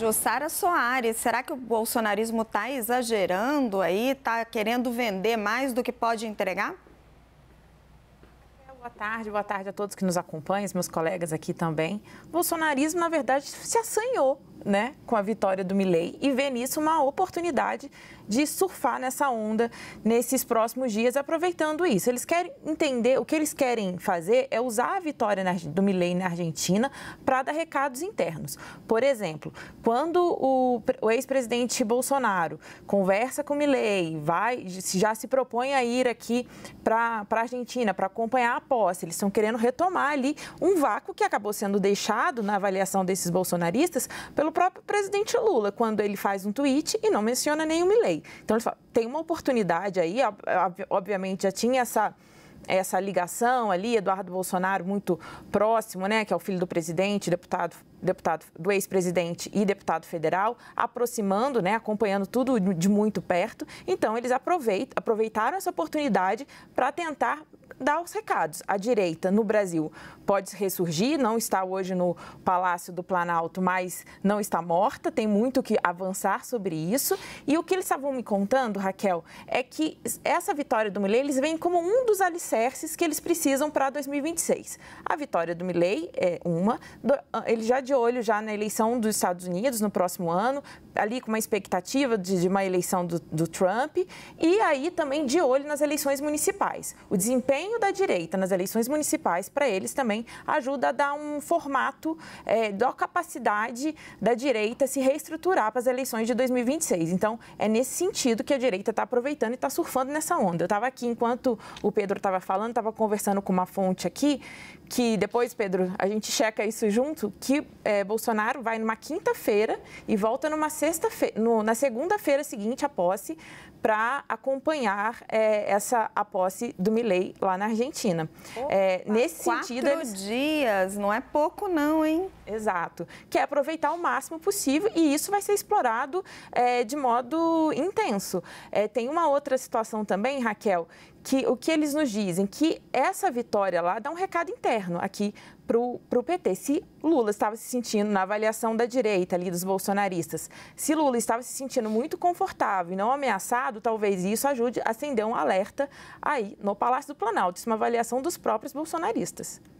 Jussara Soares, será que o bolsonarismo está exagerando aí, está querendo vender mais do que pode entregar? Boa tarde, boa tarde a todos que nos acompanham, meus colegas aqui também. O bolsonarismo, na verdade, se assanhou né, com a vitória do Milei e vê nisso uma oportunidade de surfar nessa onda nesses próximos dias, aproveitando isso. Eles querem entender, o que eles querem fazer é usar a vitória do Milei na Argentina para dar recados internos. Por exemplo, quando o, o ex-presidente Bolsonaro conversa com o Milei, vai, já se propõe a ir aqui para a Argentina para acompanhar a posse, eles estão querendo retomar ali um vácuo que acabou sendo deixado na avaliação desses bolsonaristas pelo próprio presidente Lula, quando ele faz um tweet e não menciona nenhum Milei. Então ele fala, tem uma oportunidade aí, obviamente já tinha essa essa ligação ali, Eduardo Bolsonaro muito próximo, né, que é o filho do presidente, deputado deputado, do ex-presidente e deputado federal, aproximando, né, acompanhando tudo de muito perto. Então, eles aproveitaram essa oportunidade para tentar dar os recados. A direita no Brasil pode ressurgir, não está hoje no Palácio do Planalto, mas não está morta, tem muito que avançar sobre isso. E o que eles estavam me contando, Raquel, é que essa vitória do Milei, eles veem como um dos alicerces que eles precisam para 2026. A vitória do Milei é uma, ah, ele já de olho já na eleição dos Estados Unidos no próximo ano, ali com uma expectativa de, de uma eleição do, do Trump, e aí também de olho nas eleições municipais. O desempenho da direita nas eleições municipais, para eles, também ajuda a dar um formato é, da capacidade da direita se reestruturar para as eleições de 2026. Então, é nesse sentido que a direita está aproveitando e está surfando nessa onda. Eu estava aqui enquanto o Pedro estava falando, estava conversando com uma fonte aqui, que depois, Pedro, a gente checa isso junto, que é, Bolsonaro vai numa quinta-feira e volta numa sexta-feira, na segunda-feira seguinte à posse para acompanhar é, essa a posse do Milei lá na Argentina. Opa, é, nesse quatro sentido, eles... dias, não é pouco não, hein? Exato. Que é aproveitar o máximo possível e isso vai ser explorado é, de modo intenso. É, tem uma outra situação também, Raquel, que o que eles nos dizem? Que essa vitória lá dá um recado interno aqui para o PT. Se Lula estava se sentindo, na avaliação da direita ali, dos bolsonaristas, se Lula estava se sentindo muito confortável e não ameaçado, talvez isso ajude a acender um alerta aí no Palácio do Planalto. Isso é uma avaliação dos próprios bolsonaristas.